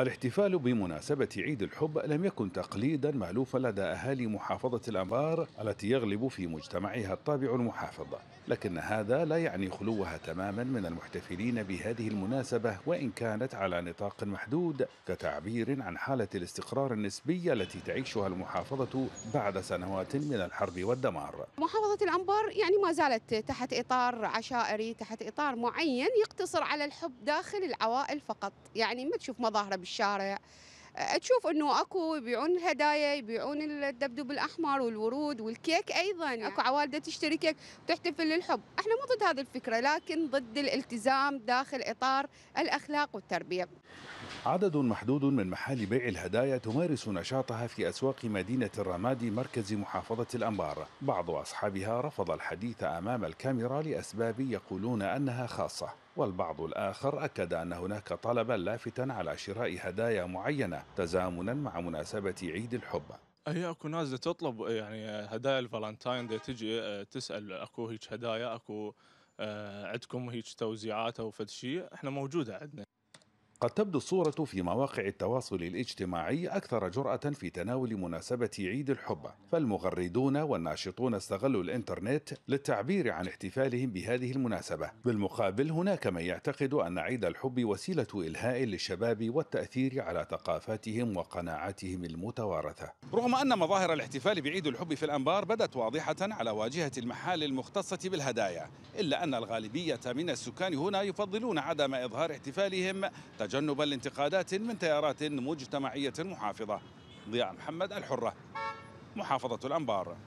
الاحتفال بمناسبة عيد الحب لم يكن تقليدا مألوفا لدى أهالي محافظة الأنبار التي يغلب في مجتمعها الطابع المحافظ لكن هذا لا يعني خلوها تماما من المحتفلين بهذه المناسبة وإن كانت على نطاق محدود كتعبير عن حالة الاستقرار النسبي التي تعيشها المحافظة بعد سنوات من الحرب والدمار محافظة الأنبار يعني ما زالت تحت إطار عشائري تحت إطار معين يقتصر على الحب داخل العوائل فقط يعني ما تشوف مظاهر بالشارع تشوف انه اكو يبيعون الهدايا يبيعون الدبدوب الاحمر والورود والكيك ايضا نعم. اكو عوالده تشتري كيك وتحتفل للحب احنا مو ضد هذه الفكره لكن ضد الالتزام داخل اطار الاخلاق والتربيه عدد محدود من محال بيع الهدايا تمارس نشاطها في أسواق مدينة الرمادي مركز محافظة الأنبار بعض أصحابها رفض الحديث أمام الكاميرا لأسباب يقولون أنها خاصة والبعض الآخر أكد أن هناك طلبا لافتا على شراء هدايا معينة تزامنا مع مناسبة عيد الحب هي اكو ناس تطلب يعني هدايا الفالنتاين دي تجي آه، تسال اكو هيك هدايا اكو آه، عندكم هيك توزيعات او فد شيء احنا موجوده عندنا قد تبدو الصورة في مواقع التواصل الاجتماعي أكثر جرأة في تناول مناسبة عيد الحب، فالمغردون والناشطون استغلوا الإنترنت للتعبير عن احتفالهم بهذه المناسبة. بالمقابل هناك من يعتقد أن عيد الحب وسيلة إلهاء للشباب والتأثير على ثقافاتهم وقناعاتهم المتوارثة. رغم أن مظاهر الاحتفال بعيد الحب في الأنبار بدت واضحة على واجهة المحال المختصة بالهدايا، إلا أن الغالبية من السكان هنا يفضلون عدم إظهار احتفالهم تجنبا لانتقادات من تيارات مجتمعية محافظة ضياء محمد الحرة محافظة الأنبار